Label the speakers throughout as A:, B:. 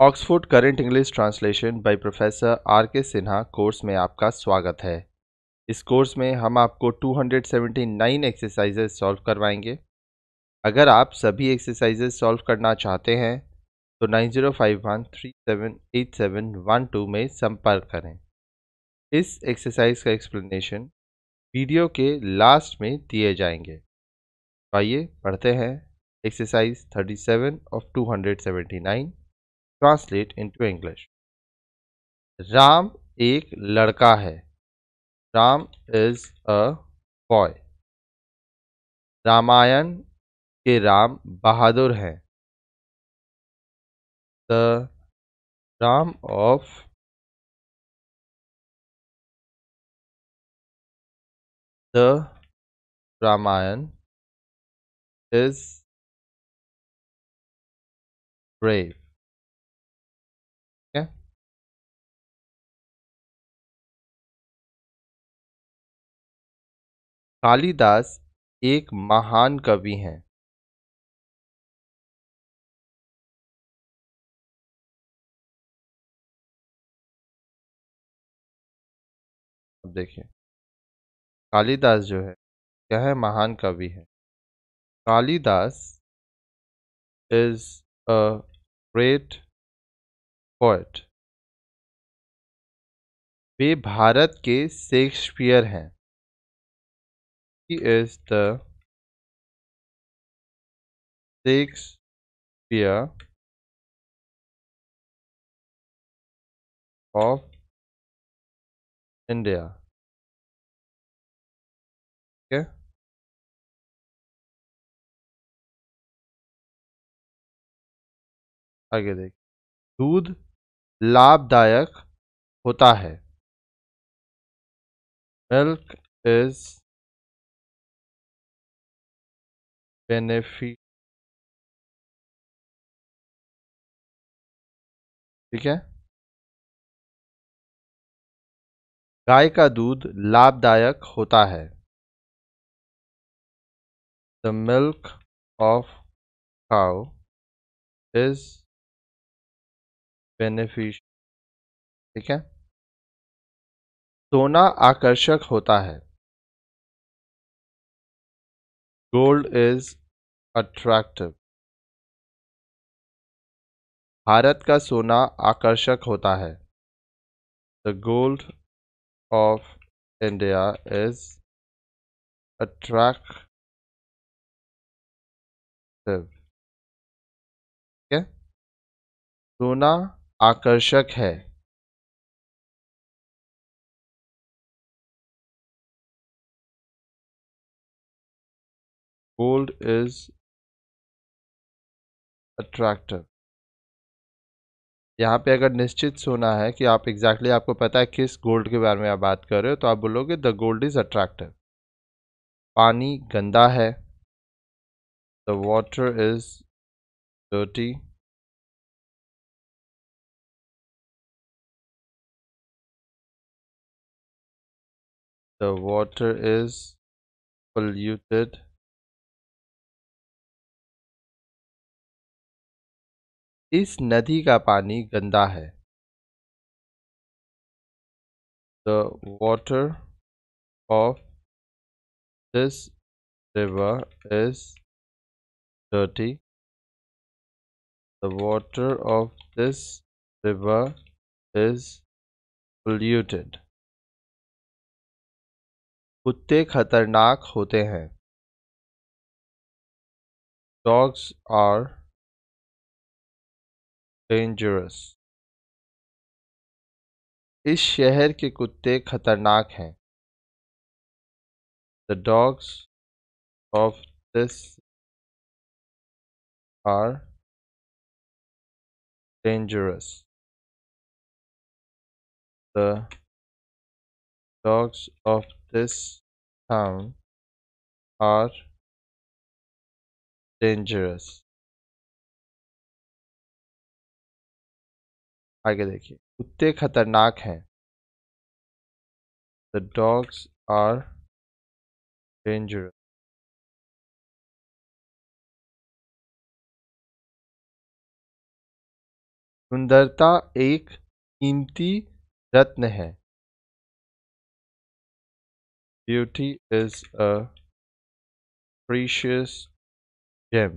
A: Oxford current English translation by professor R K Sinha course में आपका स्वागत है इस कोर्स में हम आपको 279 एक्सरसाइजेज सॉल्व करवाएंगे अगर आप सभी एक्सरसाइजेज सॉल्व करना चाहते हैं तो 9051378712 में संपर्क करें इस एक्सरसाइज का एक्सप्लेनेशन वीडियो के लास्ट में दिए जाएंगे तो आइए पढ़ते हैं exercise 37 of 279 translate into English Ram एक लड़का
B: है Ram is a boy Ramayan के राम बहादुर हैं the Ram of the Ramayan is brave Kalidas एक महान कवि हैं देखिए कालिदास जो है यह महान कवि है Kalidas is a great poet वे भारत के शेक्सपियर हैं is the Shakespeare of India. Okay. आगे देख दूध लाभदायक होता है मिल्क इज बेनिफिशियरी ठीक है गाय का दूध लाभदायक होता है the milk of cow is beneficial ठीक है सोना आकर्षक होता है गोल्ड इज अट्रैक्टिव
A: भारत का सोना आकर्षक होता है the gold of India is attractive
B: ठीक है सोना आकर्षक है
A: gold is अट्रैक्टिव यहाँ पे अगर निश्चित सोना है कि आप एग्जैक्टली exactly आपको पता है किस गोल्ड के बारे में आप बात कर रहे हो तो आप बोलोगे द गोल्ड इज़ अट्रैक्टिव पानी गंदा है the water is dirty
B: the water is polluted इस नदी का पानी गंदा है the water of this river is dirty the water of this river is polluted कुत्ते खतरनाक होते हैं डॉग्स आर डेंजरस इस शहर के कुत्ते खतरनाक हैं the dogs of this are dangerous the dogs of this town are dangerous आगे देखिए कुत्ते खतरनाक हैं द डॉग्स आर डेंजरस सुंदरता एक कीमती रत्न है beauty is a precious gem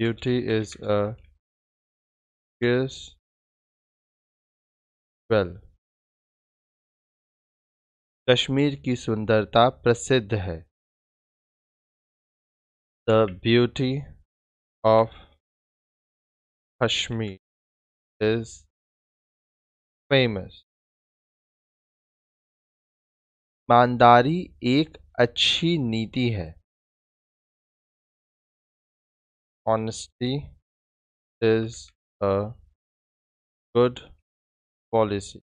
B: duty is a gas well Kashmir की सुंदरता प्रसिद्ध है the beauty of Kashmir is famous ईमानदारी एक अच्छी नीति है honesty is a good policy.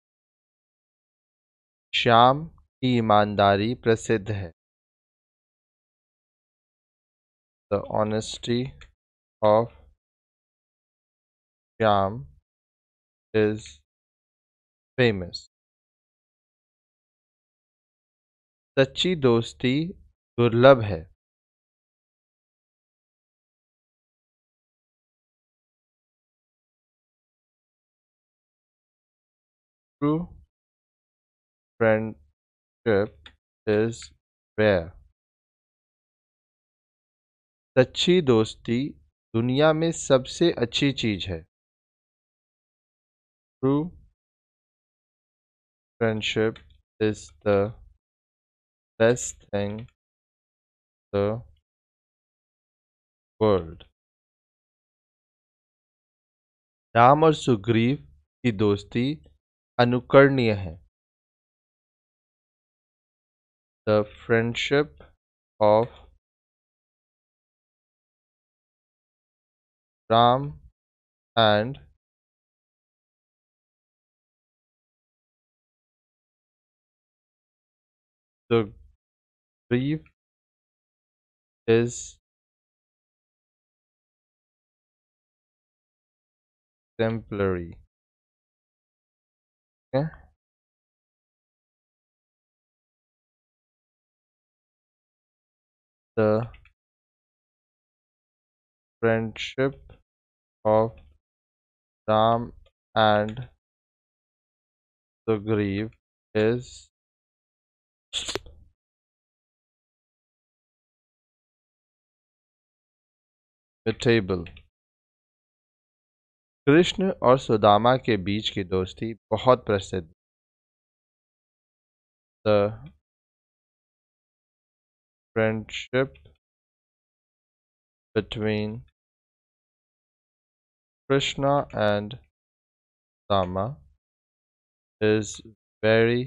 B: Shyam की ईमानदारी प्रसिद्ध है the honesty of Shyam is famous सच्ची दोस्ती दुर्लभ है true friendship is rare. सच्ची दोस्ती दुनिया में सबसे अच्छी चीज है true friendship is the best thing the world Ram और सुग्रीव की दोस्ती अनुकरणीय है the friendship of Ram and the grief is exemplary the friendship of Ram and Sugriv is the table. Krishna और सुदामा के बीच की दोस्ती बहुत प्रसिद्ध the friendship between Krishna and Sudama is very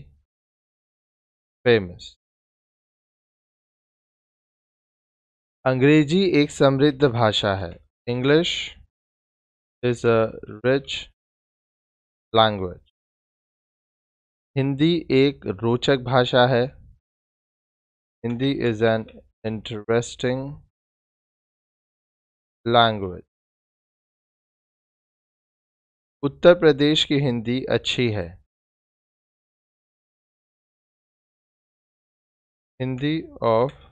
B: famous अंग्रेजी एक समृद्ध भाषा है English is a rich language. Hindi एक रोचक भाषा है Hindi is an interesting language Uttar Pradesh की हिंदी अच्छी है Hindi of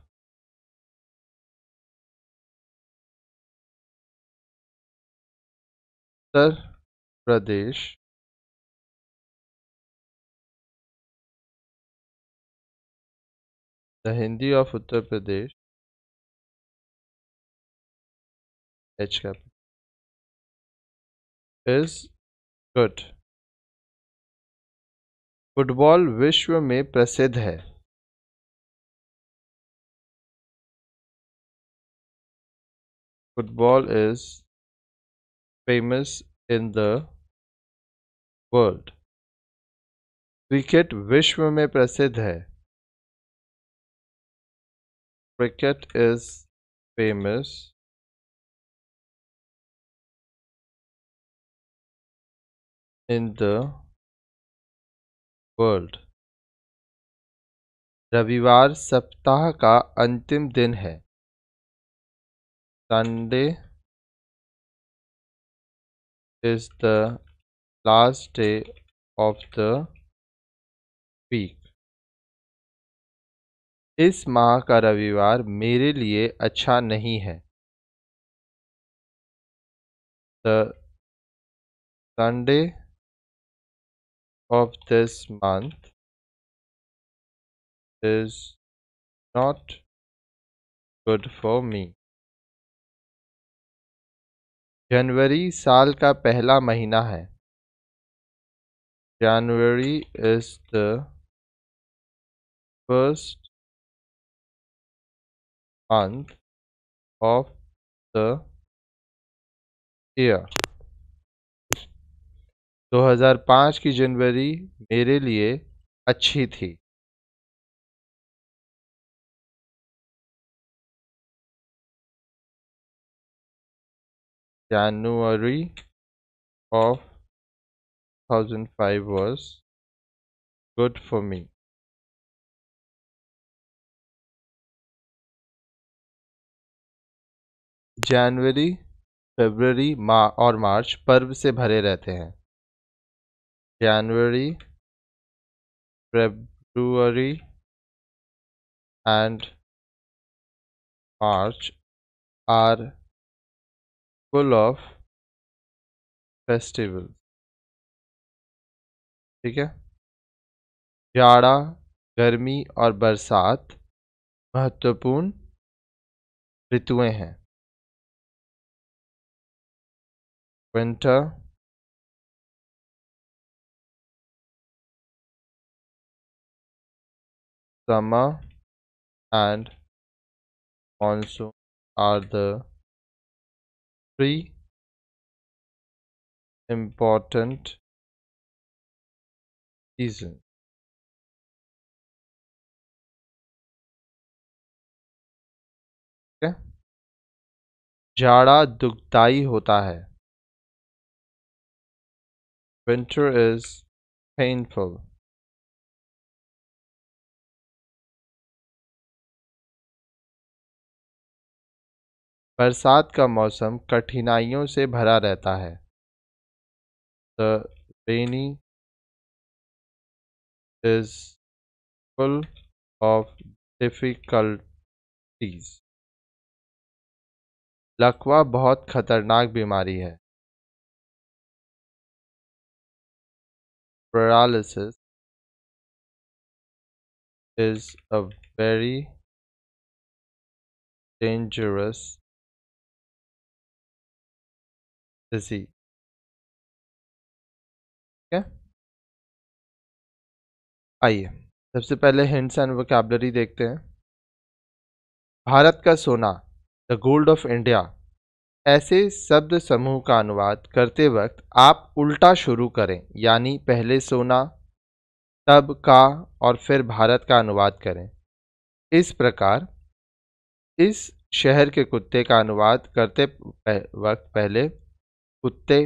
B: Uttar Pradesh the Hindi of Uttar Pradesh एच कैप इज गुड फुटबॉल विश्व में प्रसिद्ध है football is famous in the world cricket विश्व में प्रसिद्ध है cricket is famous in the world रविवार सप्ताह का अंतिम दिन है Sunday is the last day of the week. इस माह का रविवार मेरे लिए अच्छा नहीं है The Sunday of this month is not good for me. जनवरी साल का पहला महीना है January is the first month of the year 2005 की जनवरी मेरे लिए अच्छी थी January of 2005 was good for me.
A: जनवरी फरवरी और मार्च पर्व से भरे रहते हैं January February
B: and March are full of festivals ठीक है जाड़ा गर्मी और बरसात महत्वपूर्ण ऋतुएं हैं winter summer and monsoon are the three important reasons okay? जाड़ा दुखदाई होता है विंटर इज पेनफुल बरसात का मौसम कठिनाइयों से भरा रहता है the rainy is full of difficulties लकवा बहुत खतरनाक बीमारी है paralysis is a very dangerous disease.
A: ठीक आइए सबसे पहले हिंट्स एंड वोकेबलरी देखते हैं भारत का सोना द गोल्ड ऑफ इंडिया ऐसे शब्द समूह का अनुवाद करते वक्त आप उल्टा शुरू करें यानी पहले सोना तब का और फिर भारत का अनुवाद करें इस प्रकार इस शहर के कुत्ते का अनुवाद करते वक्त पहले कुत्ते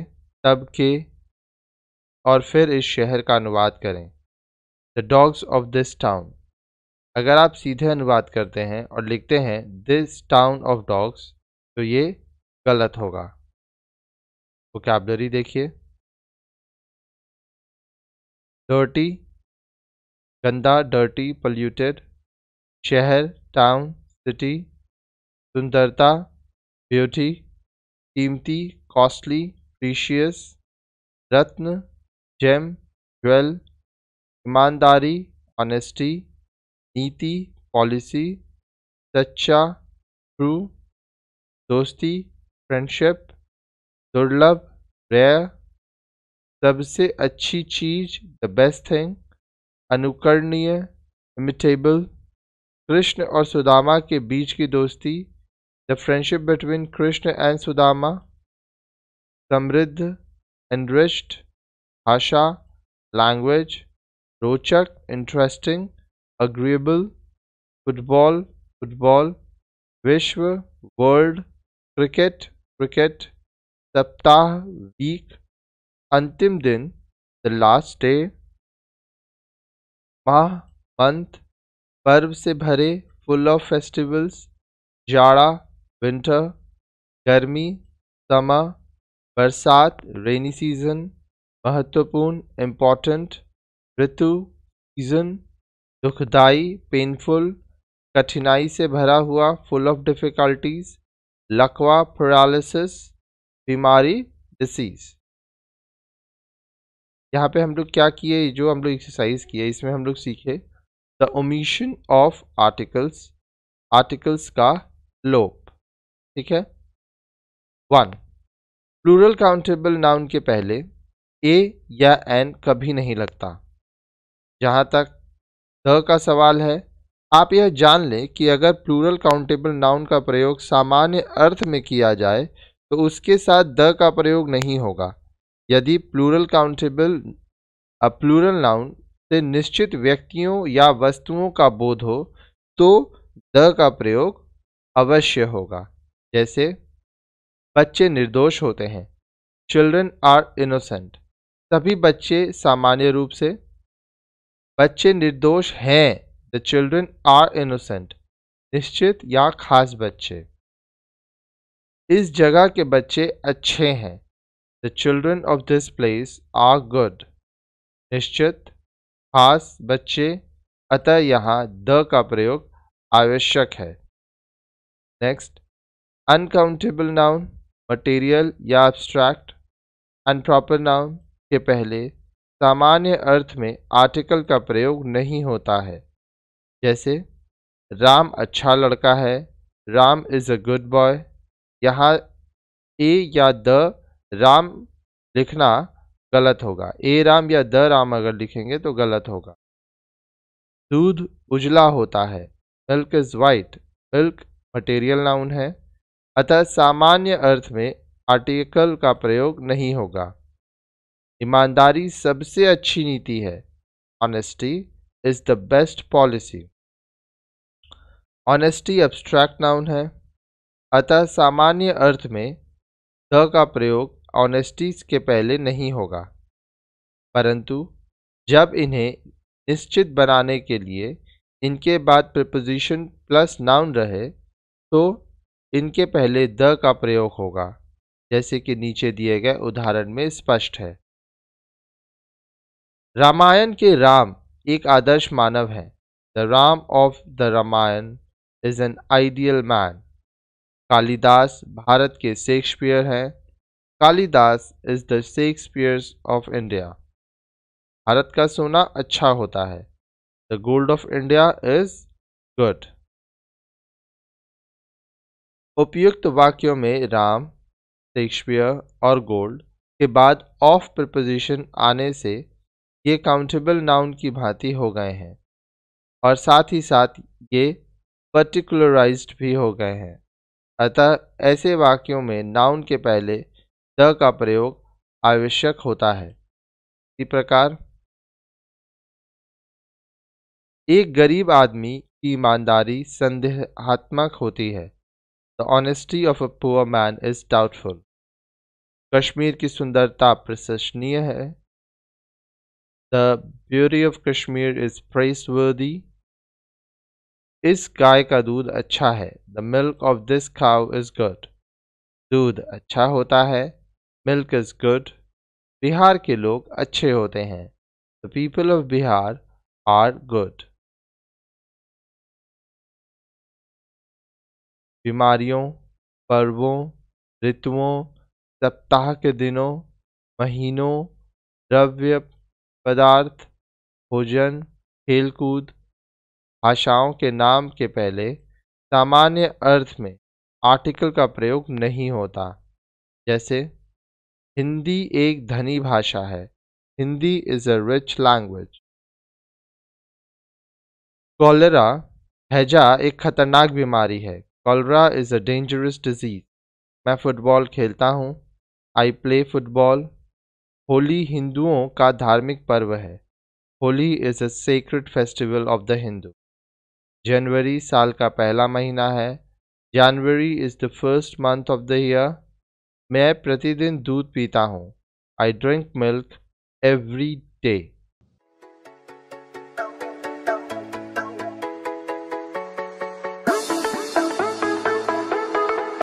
A: तबके और फिर इस शहर का अनुवाद करें the dogs of this town अगर आप सीधे अनुवाद करते हैं और लिखते हैं दिस टाउन ऑफ डॉग्स तो ये गलत होगा वोकेबलरी देखिए डर्टी गंदा डर्टी पल्यूटेड शहर टाउन सिटी सुंदरता ब्यूटी कीमती कॉस्टली प्रीशियस रत्न जेम ज्वेल ईमानदारी ऑनेस्टी नीति पॉलिसी सच्चा ट्रू दोस्ती फ्रेंडशिप दुर्लभ रेयर सबसे अच्छी चीज द बेस्ट थिंग अनुकरणीय इमिटेबल कृष्ण और सुदामा के बीच की दोस्ती the friendship between Krishna and Sudama समृद्ध enriched भाषा लैंग्वेज रोचक इंटरेस्टिंग अग्रीएबल फुटबॉल फुटबॉल विश्व वर्ल्ड क्रिकेट क्रिकेट सप्ताह वीक अंतिम दिन द लास्ट डे माह मंथ पर्व से भरे फुल ऑफ फेस्टिवल्स जाड़ा विंटर गर्मी समा बरसात रेनी सीज़न महत्वपूर्ण इम्पॉर्टेंट ऋतु सीज़न दुखदाई पेनफुल कठिनाई से भरा हुआ फुल ऑफ डिफ़िकल्टीज लकवा प्रोलिसिस बीमारी डिसीज़ यहाँ पे हम लोग क्या किए जो हम लोग एक्सरसाइज किए इसमें हम लोग सीखे the omission of articles articles का लोप ठीक है वन प्लूरल काउंटेबल नाउन के पहले ए या एन कभी नहीं लगता जहाँ तक द का सवाल है आप यह जान लें कि अगर प्लूरल काउंटेबल नाउन का प्रयोग सामान्य अर्थ में किया जाए तो उसके साथ द का प्रयोग नहीं होगा यदि plural countable a plural noun से निश्चित व्यक्तियों या वस्तुओं का बोध हो तो द का प्रयोग अवश्य होगा जैसे बच्चे निर्दोष होते हैं चिल्ड्रन आर इनोसेंट सभी बच्चे सामान्य रूप से बच्चे निर्दोष हैं द चिल्ड्रन आर इनोसेंट निश्चित या खास बच्चे इस जगह के बच्चे अच्छे हैं the children of this place are good निश्चित खास बच्चे अतः यहाँ द का प्रयोग आवश्यक है नेक्स्ट अनकाउंटेबल नाउन मटेरियल या एब्स्ट्रैक्ट एंड नाउन के पहले सामान्य अर्थ में आर्टिकल का प्रयोग नहीं होता है जैसे राम अच्छा लड़का है Ram is a good boy यहाँ ए या द राम लिखना गलत होगा ए राम या द राम अगर लिखेंगे तो गलत होगा दूध उजला होता है milk is white milk material noun है अतः सामान्य अर्थ में आर्टिकल का प्रयोग नहीं होगा ईमानदारी सबसे अच्छी नीति है honesty is the best policy honesty abstract noun है अतः सामान्य अर्थ में द का प्रयोग ऑनेस्टी के पहले नहीं होगा परंतु जब इन्हें निश्चित बनाने के लिए इनके बाद प्रपोजिशन प्लस नाउन रहे तो इनके पहले द का प्रयोग होगा जैसे कि नीचे दिए गए उदाहरण में स्पष्ट है रामायण के राम एक आदर्श मानव है the Ram of the Ramayan is an ideal man Kalidas Bharat के शेक्सपियर हैं Kalidas is the Shakespeares of India Bharat का सोना अच्छा होता है the gold of India is good उपयुक्त वाक्यों में राम शेक्सपियर और गोल्ड के बाद ऑफ प्रपोजिशन आने से ये काउंटेबल नाउन की भांति हो गए हैं और साथ ही साथ ये पर्टिकुलराइज्ड भी हो गए हैं अतः ऐसे वाक्यों में नाउन के पहले द का प्रयोग आवश्यक होता है इसी प्रकार एक गरीब आदमी की ईमानदारी संदेहात्मक होती है The honesty of a poor man is doubtful. Kashmir की सुंदरता प्रशंसनीय है the beauty of Kashmir is praiseworthy इस गाय का दूध अच्छा है the milk of this cow is good दूध अच्छा होता है मिल्क इज गुड बिहार के लोग अच्छे होते हैं the people of Bihar are good
B: बीमारियों पर्वों
A: ऋतुओं सप्ताह के दिनों महीनों द्रव्य पदार्थ भोजन खेलकूद भाषाओं के नाम के पहले सामान्य अर्थ में आर्टिकल का प्रयोग नहीं होता जैसे हिंदी एक धनी भाषा है Hindi is a rich language cholera हैजा एक खतरनाक बीमारी है cholera is a dangerous disease मैं फ़ुटबॉल खेलता हूँ आई प्ले फुटबॉल होली हिंदुओं का धार्मिक पर्व है Holi is a sacred festival of the Hindu जनवरी साल का पहला महीना है January is the first month of the year मैं प्रतिदिन दूध पीता हूँ I drink milk every day